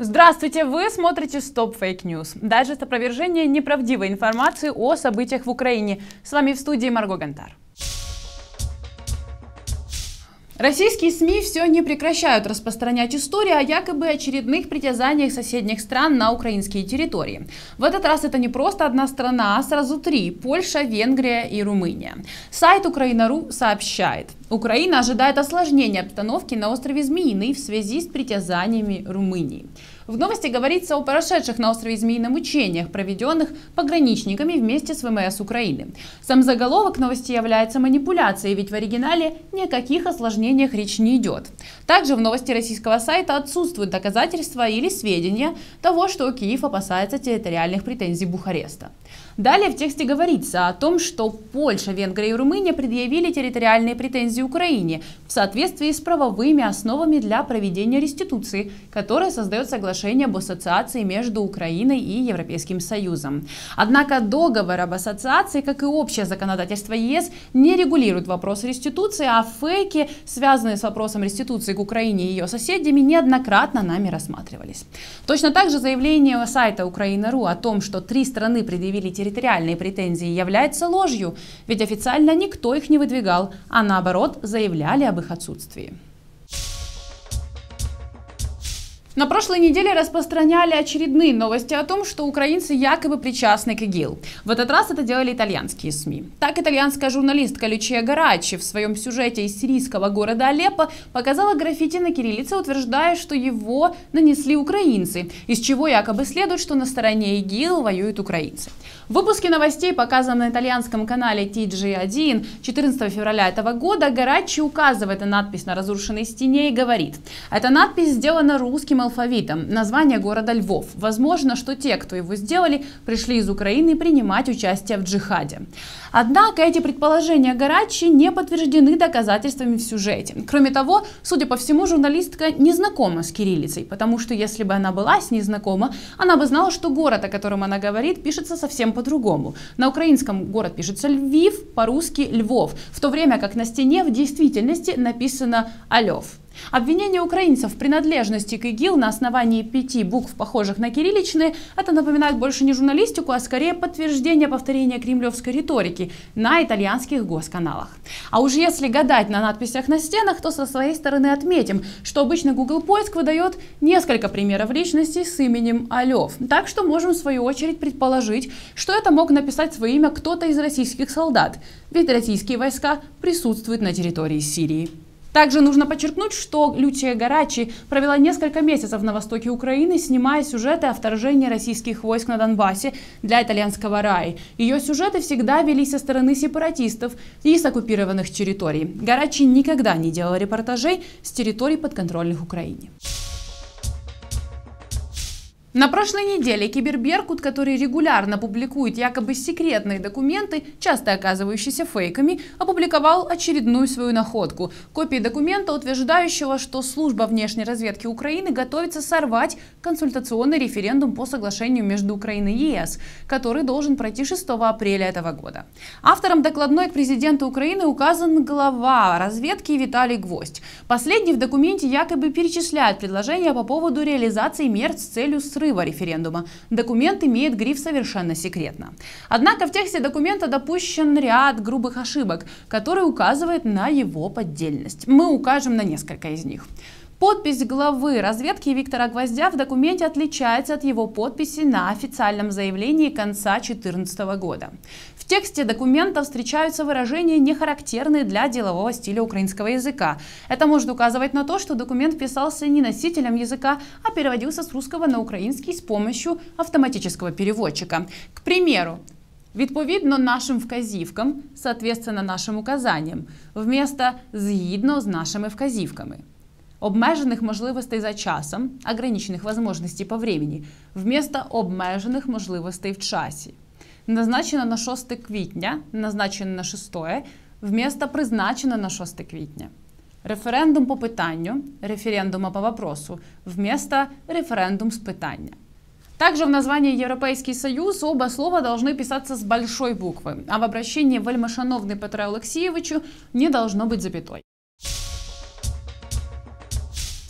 Здравствуйте! Вы смотрите Stop Fake News. Дальше это опровержение неправдивой информации о событиях в Украине. С вами в студии Марго Гантар. Российские СМИ все не прекращают распространять истории о якобы очередных притязаниях соседних стран на украинские территории. В этот раз это не просто одна страна, а сразу три – Польша, Венгрия и Румыния. Сайт Украина.ру сообщает, Украина ожидает осложнения обстановки на острове Змеиный в связи с притязаниями Румынии. В новости говорится о прошедших на острове Змеином учениях, проведенных пограничниками вместе с ВМС Украины. Сам заголовок новости является манипуляцией, ведь в оригинале никаких осложнениях речь не идет. Также в новости российского сайта отсутствуют доказательства или сведения того, что Киев опасается территориальных претензий Бухареста. Далее в тексте говорится о том, что Польша, Венгрия и Румыния предъявили территориальные претензии Украине в соответствии с правовыми основами для проведения реституции, которая создает соглашение об ассоциации между Украиной и Европейским Союзом. Однако договор об ассоциации, как и общее законодательство ЕС, не регулирует вопрос реституции, а фейки, связанные с вопросом реституции к Украине и ее соседями, неоднократно нами рассматривались. Точно так же заявление сайта Украина.ру о том, что три страны предъявили предъявили территориальные претензии, является ложью, ведь официально никто их не выдвигал, а наоборот заявляли об их отсутствии. На прошлой неделе распространяли очередные новости о том, что украинцы якобы причастны к ИГИЛ. В этот раз это делали итальянские СМИ. Так, итальянская журналистка Лючия Гарачи в своем сюжете из сирийского города Алеппо показала граффити на кириллице, утверждая, что его нанесли украинцы, из чего якобы следует, что на стороне ИГИЛ воюют украинцы. В выпуске новостей, показанном на итальянском канале TG1 14 февраля этого года, Гарачи указывает на надпись на разрушенной стене и говорит, «Эта надпись сделана русским алфавитом название города Львов. Возможно, что те, кто его сделали, пришли из Украины принимать участие в джихаде. Однако эти предположения Гарачи не подтверждены доказательствами в сюжете. Кроме того, судя по всему, журналистка не знакома с кириллицей, потому что если бы она была с ней знакома, она бы знала, что город, о котором она говорит, пишется совсем по-другому. На украинском город пишется Львив, по-русски Львов, в то время как на стене в действительности написано Алёв. Обвинение украинцев в принадлежности к ИГИЛ на основании пяти букв, похожих на кирилличные, это напоминает больше не журналистику, а скорее подтверждение повторения кремлевской риторики на итальянских госканалах. А уж если гадать на надписях на стенах, то со своей стороны отметим, что обычно Google поиск выдает несколько примеров личностей с именем Алев. Так что можем в свою очередь предположить, что это мог написать свое имя кто-то из российских солдат, ведь российские войска присутствуют на территории Сирии. Также нужно подчеркнуть, что Лючия Горачи провела несколько месяцев на востоке Украины, снимая сюжеты о вторжении российских войск на Донбассе для итальянского РАИ. Ее сюжеты всегда велись со стороны сепаратистов и с оккупированных территорий. Горачи никогда не делала репортажей с территорий подконтрольных Украине. На прошлой неделе Киберберкут, который регулярно публикует якобы секретные документы, часто оказывающиеся фейками, опубликовал очередную свою находку – копии документа, утверждающего, что служба внешней разведки Украины готовится сорвать консультационный референдум по соглашению между Украиной и ЕС, который должен пройти 6 апреля этого года. Автором докладной к президенту Украины указан глава разведки Виталий Гвоздь. Последний в документе якобы перечисляет предложения по поводу реализации мер с целью срыва срыва референдума. Документ имеет гриф «Совершенно секретно». Однако в тексте документа допущен ряд грубых ошибок, которые указывают на его поддельность. Мы укажем на несколько из них. Подпись главы разведки Виктора Гвоздя в документе отличается от его подписи на официальном заявлении конца 2014 года. В тексте документа встречаются выражения, не характерные для делового стиля украинского языка. Это может указывать на то, что документ писался не носителем языка, а переводился с русского на украинский с помощью автоматического переводчика. К примеру, Відповідно нашим вказівкам, соответственно нашим указаниям, вместо «згідно з нашими вказівками» обмеженных можливостей за часом, ограниченных возможностей по времени, вместо обмеженных можливостей в часе, Назначено на 6 квітня, назначено на 6, вместо призначено на 6 квітня. Референдум по питанню, референдума по вопросу, вместо референдум с питання. Также в названии Европейский Союз оба слова должны писаться с большой буквы, а в обращении «Вельмашановный Петра Алексеевичу» не должно быть запятой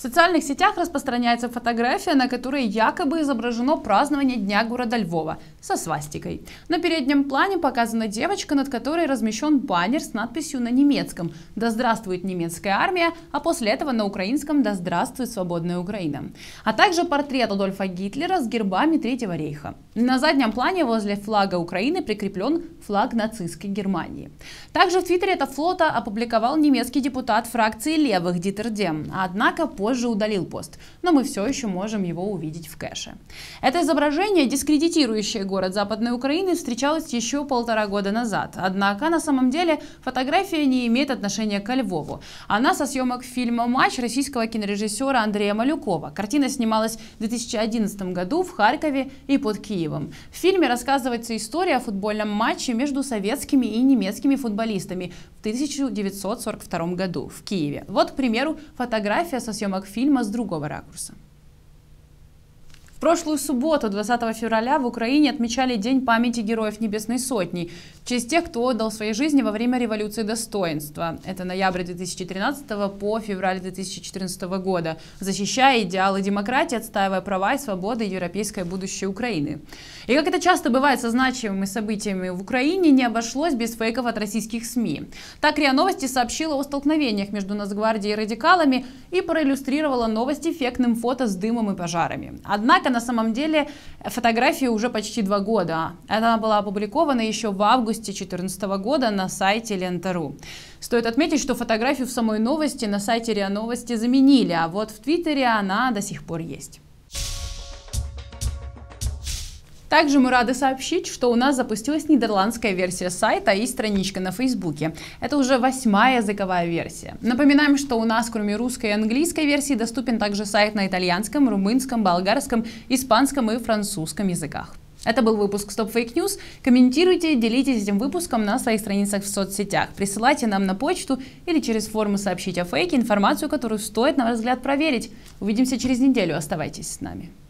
социальных сетях распространяется фотография, на которой якобы изображено празднование Дня города Львова со свастикой. На переднем плане показана девочка, над которой размещен баннер с надписью на немецком «Да здравствует немецкая армия», а после этого на украинском «Да здравствует свободная Украина». А также портрет Адольфа Гитлера с гербами Третьего рейха. На заднем плане возле флага Украины прикреплен флаг нацистской Германии. Также в Твиттере это фото опубликовал немецкий депутат фракции левых Дитер Дем, однако позже позже удалил пост, но мы все еще можем его увидеть в кэше. Это изображение, дискредитирующее город Западной Украины, встречалось еще полтора года назад. Однако на самом деле фотография не имеет отношения к Львову. Она со съемок фильма «Матч» российского кинорежиссера Андрея Малюкова. Картина снималась в 2011 году в Харькове и под Киевом. В фильме рассказывается история о футбольном матче между советскими и немецкими футболистами в 1942 году в Киеве. Вот, к примеру, фотография со съемок samog filma z drugog rakursa. В прошлую субботу, 20 февраля, в Украине отмечали День памяти героев Небесной Сотни, в честь тех, кто отдал своей жизни во время революции достоинства. Это ноябрь 2013 по февраль 2014 года, защищая идеалы демократии, отстаивая права и свободы европейское будущее Украины. И как это часто бывает со значимыми событиями в Украине, не обошлось без фейков от российских СМИ. Так РИА Новости сообщила о столкновениях между Нацгвардией и радикалами и проиллюстрировала новости эффектным фото с дымом и пожарами. Однако Однако на самом деле фотографии уже почти два года. Она была опубликована еще в августе 2014 года на сайте Лента.ру. Стоит отметить, что фотографию в самой новости на сайте РИА Новости заменили, а вот в Твиттере она до сих пор есть. Также мы рады сообщить, что у нас запустилась нидерландская версия сайта и страничка на Фейсбуке. Это уже восьмая языковая версия. Напоминаем, что у нас кроме русской и английской версии доступен также сайт на итальянском, румынском, болгарском, испанском и французском языках. Это был выпуск Stop Fake News. Комментируйте, делитесь этим выпуском на своих страницах в соцсетях. Присылайте нам на почту или через форму сообщить о фейке информацию, которую стоит, на ваш взгляд, проверить. Увидимся через неделю. Оставайтесь с нами.